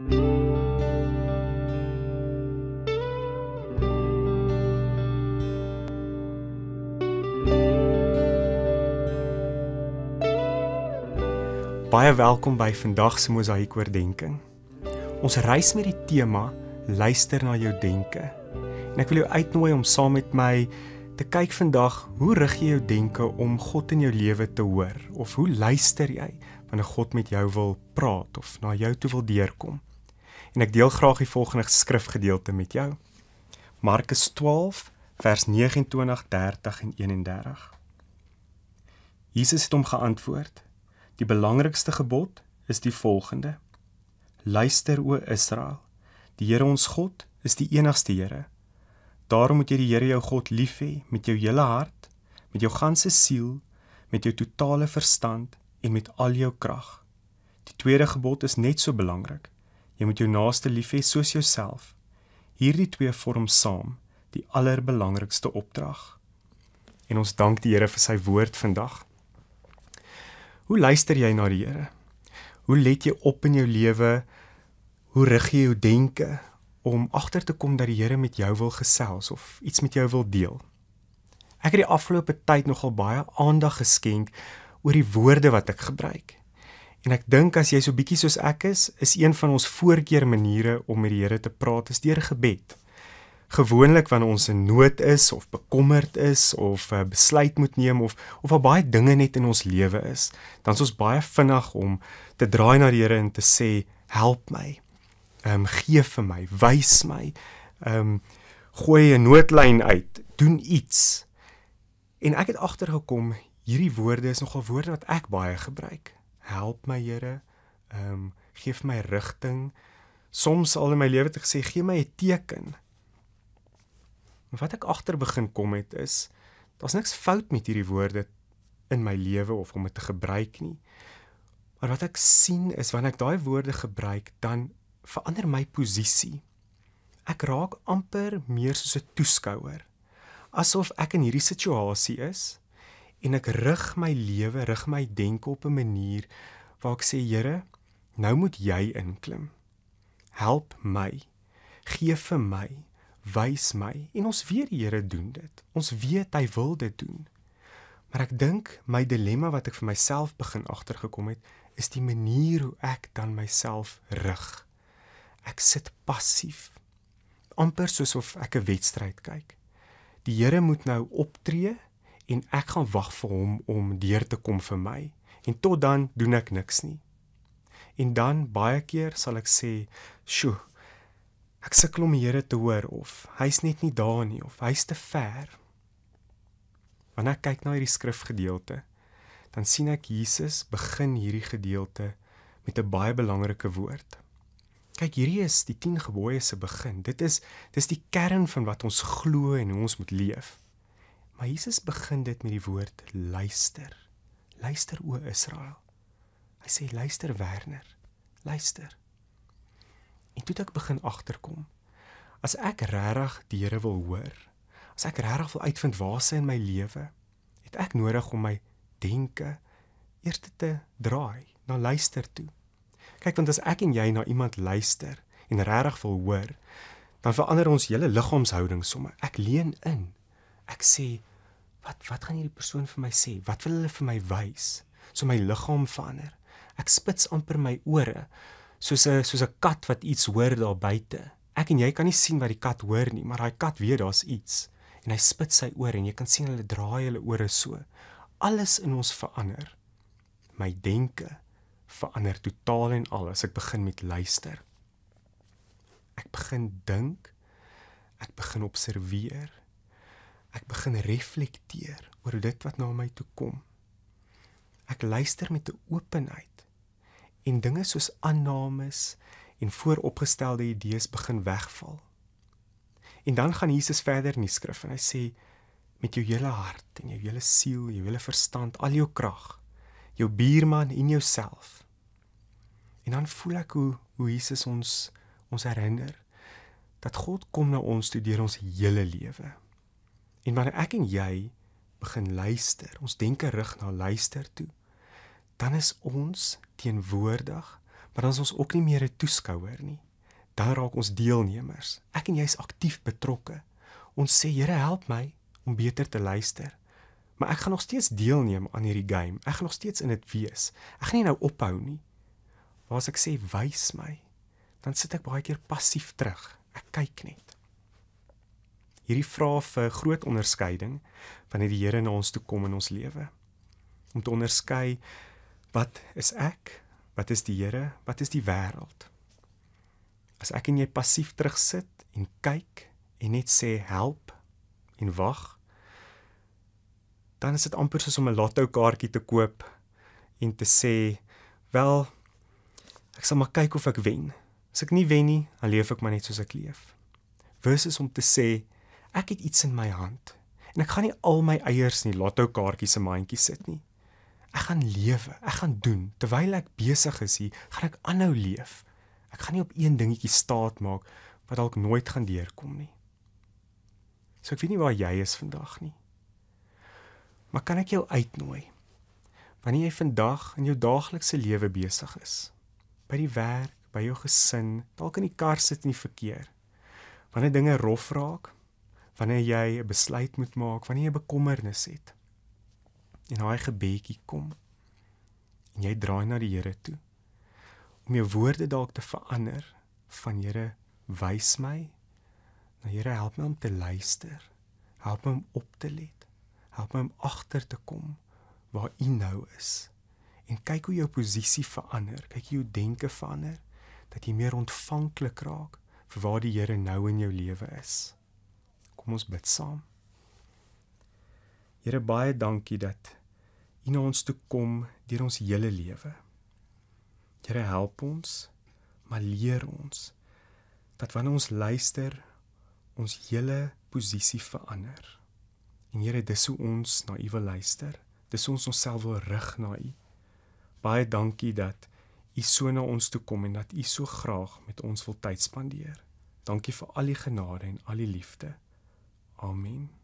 Baie welkom by vandag se mosaïek oordeenking. Ons reis met die tema luister na jou denke. En ek wil jou uitnooi om saam met my te kyk vandag hoe rig jy jou denke om God in jou lewe te hoor of hoe luister jy wanneer God met jou wil praat of na jou toe wil deurkom en ek deel graag die volgende skrifgedeelte met jou. Markus 12 vers 29, 30 en 31. Jesus het hom geantwoord: "Die belangrikste gebod is die volgende: Luister o Israel, die Here ons God is die enigste Here. Daarom moet jy die Here jou God lief hê met jou hele hart, met jou ganse siel, met jou totale verstand en met al jou krag. Die tweede gebod is net so belangrik. Jy moet jou naaste lief hê soos jouself. Hierdie twee vorm saam die allerbelangrikste opdrag. En ons dank die Here vir sy woord vandag. Hoe luister jy na die Here? Hoe let jy op in jou lewe? Hoe rig jy jou denke om agter te kom dat die Here met jou wil gesels of iets met jou wil deel? Ek het die afgelope tyd nogal baie aandag geskenk oor die woorde wat ek gebruik. En ek dink as jy so bietjie soos ek is, is een van ons voorkeur maniere om met die Here te praat is deur gebed. Gewoonlik wanneer ons in nood is of bekommerd is of 'n eh, besluit moet neem of of daar baie dinge net in ons lewe is, dan is ons baie vinnig om te draai na die Here en te sê, "Help my. Ehm um, gee vir my, wys my. Ehm um, gooi 'n noodlyn uit, doen iets." En ek het agtergekom, hierdie woorde is nogal woorde wat ek baie gebruik help my Here. Ehm um, gee my rigting. Soms al in my lewe te gesê gee my 'n teken. En wat ek agter begin kom het is daar's niks fout met hierdie woorde in my lewe of om dit te gebruik nie. Maar wat ek sien is wanneer ek daai woorde gebruik, dan verander my posisie. Ek raak amper meer soos 'n toeskouer. Asof ek in hierdie situasie is en ek rig my lewe, rig my denke op 'n manier waar ek sê Here, nou moet jy inklim. Help my. Gee vir my, wys my. En ons weet die Here doen dit. Ons weet hy wil dit doen. Maar ek dink my dilemma wat ek vir myself begin agtergekom het, is die manier hoe ek dan myself rig. Ek sit passief. amper soos of ek 'n wedstryd kyk. Die Here moet nou optree en ek gaan wag vir hom om deur te kom vir my en tot dan doen ek niks nie. En dan baie keer sal ek sê, "Sjoe, ek sukkel om die Here te hoor of hy's net nie daar nie of hy's te ver." Wanneer ek kyk na hierdie skrifgedeelte, dan sien ek Jesus begin hierdie gedeelte met 'n baie belangrike woord. Kyk, hierdie is die 10 gebooie se begin. Dit is dis die kern van wat ons glo en hoe ons moet leef. Maar Jesus begin dit met die woord luister. Luister o Israel. Hy sê luister Werner, luister. En toe ek begin agterkom, as ek regtig die Here wil hoor, as ek regtig wil uitvind waar sy in my lewe, het ek nodig om my denke eers te draai na luister toe. Kyk want as ek en jy na iemand luister en regtig wil hoor, dan verander ons hele liggaamshouding sommer. Ek leen in. Ek sê wat wat gaan hierdie persoon vir my sê? Wat wil hulle vir my wys? So my liggaam verander. Ek spits amper my ore soos 'n soos 'n kat wat iets hoor daar buite. Ek en jy kan nie sien wat die kat hoor nie, maar daai kat weet daar's iets en hy spits sy ore en jy kan sien hulle draai hulle ore so. Alles in ons verander. My denke verander totaal en al as ek begin met luister. Ek begin dink. Ek begin observeer Ek begin reflekteer oor dit wat na my toe kom. Ek luister met 'n openheid en dinge soos aannames en vooropgestelde idees begin wegval. En dan gaan Jesus verder in die skrif en hy sê met jou hele hart en jou hele siel, jou hele verstand, al jou krag, jou buurman en jouself. En dan voel ek hoe hoe Jesus ons ons herinner dat God kom na ons toe deur ons hele lewe En wanneer ek en jy begin luister, ons denke rig na luister toe, dan is ons teenwoordig, maar dan is ons ook nie meer 'n toeskouer nie. Dan raak ons deelnemers. Ek en jy is aktief betrokke. Ons sê Here, help my om beter te luister. Maar ek gaan nog steeds deelneem aan hierdie game. Ek gaan nog steeds in dit wees. Ek gaan nie nou ophou nie. Maar as ek sê wys my, dan sit ek baie keer passief terug. Ek kyk net hierdie vra vir groot onderskeiding wanneer die Here na ons toe kom in ons lewe. Om te onderskei wat is ek? Wat is die Here? Wat is die wêreld? As ek en jy passief terugsit en kyk en net sê help en wag, dan is dit amper soos om 'n lotto kaartjie te koop en te sê, "Wel, ek sal maar kyk of ek wen." As ek nie wen nie, dan leef ek maar net soos ek leef. Versus om te sê, ek het iets in my hand en ek gaan nie al my eiers in die lotto kaartjies se mandjie sit nie. Ek gaan lewe, ek gaan doen. Terwyl ek besig is hier, gaan ek aanhou leef. Ek gaan nie op een dingetjie staat maak wat dalk nooit gaan deurkom nie. So ek weet nie waar jy is vandag nie. Maar kan ek jou uitnooi? Wanneer jy vandag in jou daaglikse lewe besig is, by die werk, by jou gesin, dalk in die kar sit in die verkeer, wanneer dinge rof raak, wanneer jy 'n besluit moet maak, wanneer jy bekommernis het. En daai gebedjie kom. En jy draai na die Here toe om jou woorde dalk te verander van Here, wys my. Na Here, help my om te luister. Help my om op te let. Help my om agter te kom waar U nou is. En kyk hoe jou posisie verander, kyk hoe jou denke verander dat jy meer ontvanklik raak vir waar die Here nou in jou lewe is. Kom ons bid saam. Here baie dankie dat U na ons toe kom deur ons hele lewe. Here help ons, maar leer ons dat wanneer ons luister, ons hele posisie verander. En Here, dis hoe ons na U wil luister. Dis ons onsself wil rig na U. Baie dankie dat U so na ons toe kom en dat U so graag met ons wil tyd spandeer. Dankie vir al die genade en al die liefde. Amen.